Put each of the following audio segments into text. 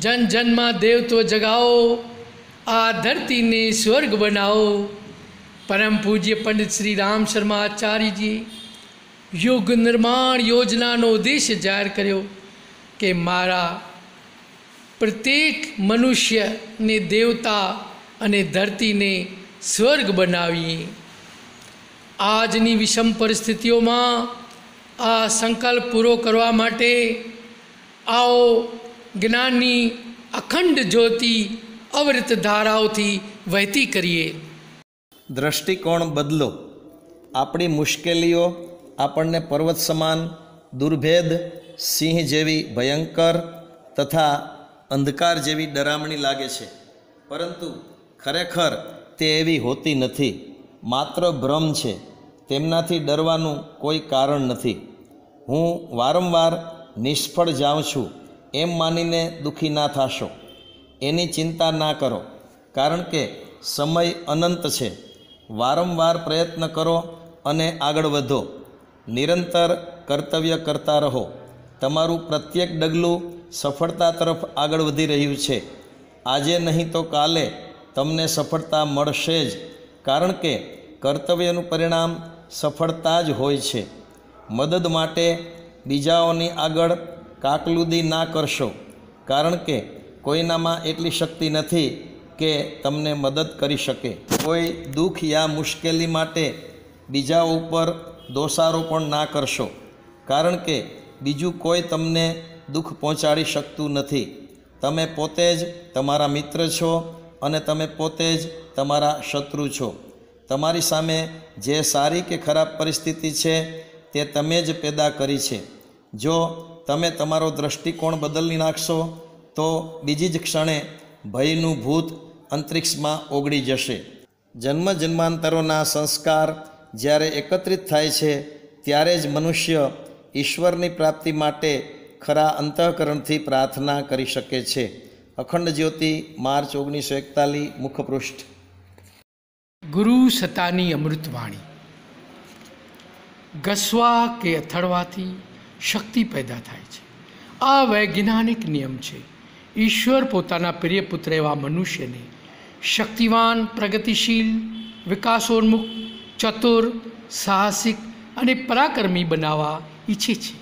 જન જનમાં દેવત્વ જગાવો આ ધરતીને સ્વર્ગ બનાવો પરમ પૂજ્ય પંડિત શ્રી રામ શર્મા આચાર્યજી યુગ નિર્માણ યોજનાનો ઉદ્દેશ જાહેર કર્યો કે મારા પ્રત્યેક મનુષ્યને દેવતા અને ધરતીને સ્વર્ગ બનાવીએ આજની વિષમ પરિસ્થિતિઓમાં આ સંકલ્પ પૂરો કરવા માટે આવો જ્ઞાનની અખંડ જ્યોતિ અવૃત ધારાઓથી વહેતી કરીએ દ્રષ્ટિકોણ બદલો આપણી મુશ્કેલીઓ આપણને પર્વત સમાન દુર્ભેદ સિંહ જેવી ભયંકર તથા અંધકાર જેવી ડરામણી લાગે છે પરંતુ ખરેખર તે એવી હોતી નથી માત્ર ભ્રમ છે તેમનાથી ડરવાનું કોઈ કારણ નથી હું વારંવાર નિષ્ફળ જાઉં છું એમ માનીને દુઃખી ના થશો એની ચિંતા ના કરો કારણ કે સમય અનંત છે વારંવાર પ્રયત્ન કરો અને આગળ વધો નિરંતર કર્તવ્ય કરતા રહો તમારું પ્રત્યેક ડગલું સફળતા તરફ આગળ વધી રહ્યું છે આજે નહીં તો કાલે તમને સફળતા મળશે જ કારણ કે કર્તવ્યનું પરિણામ સફળતા જ હોય છે મદદ માટે બીજાઓની આગળ કાકલુદી ના કરશો કારણ કે કોઈનામાં એટલી શક્તિ નથી કે તમને મદદ કરી શકે કોઈ દુઃખ યા મુશ્કેલી માટે બીજા ઉપર દોષારોપણ ના કરશો કારણ કે બીજું કોઈ તમને દુઃખ પહોંચાડી શકતું નથી તમે પોતે જ તમારા મિત્ર છો અને તમે પોતે જ તમારા શત્રુ છો તમારી સામે જે સારી કે ખરાબ પરિસ્થિતિ છે તે તમે જ પેદા કરી છે જો તમે તમારો દ્રષ્ટિકોણ બદલી નાખશો તો બીજી જ ક્ષણે ભયનું ભૂત અંતરિક્ષમાં ઓગળી જશે જન્મ જન્માંતરોના સંસ્કાર જ્યારે એકત્રિત થાય છે ત્યારે જ મનુષ્ય ઈશ્વરની પ્રાપ્તિ માટે ખરા અંતઃકરણથી પ્રાર્થના કરી શકે છે અખંડ જ્યોતિ માર્ચ ઓગણીસો એકતાલીસ મુખપૃષ્ઠ ગુરુ સતાની અમૃતવાણી ઘસવા કે અથડવાથી શક્તિ પેદા થાય છે આ વૈજ્ઞાનિક નિયમ છે ઈશ્વર પોતાના પ્રિય પુત્ર એવા મનુષ્યને શક્તિવાન પ્રગતિશીલ વિકાસોન્મુખ ચતુર સાહસિક અને પરાક્રમી બનાવવા ઈચ્છે છે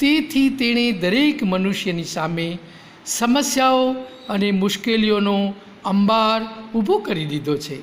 તેથી તેણે દરેક મનુષ્યની સામે સમસ્યાઓ અને મુશ્કેલીઓનો અંબાર ઊભો કરી દીધો છે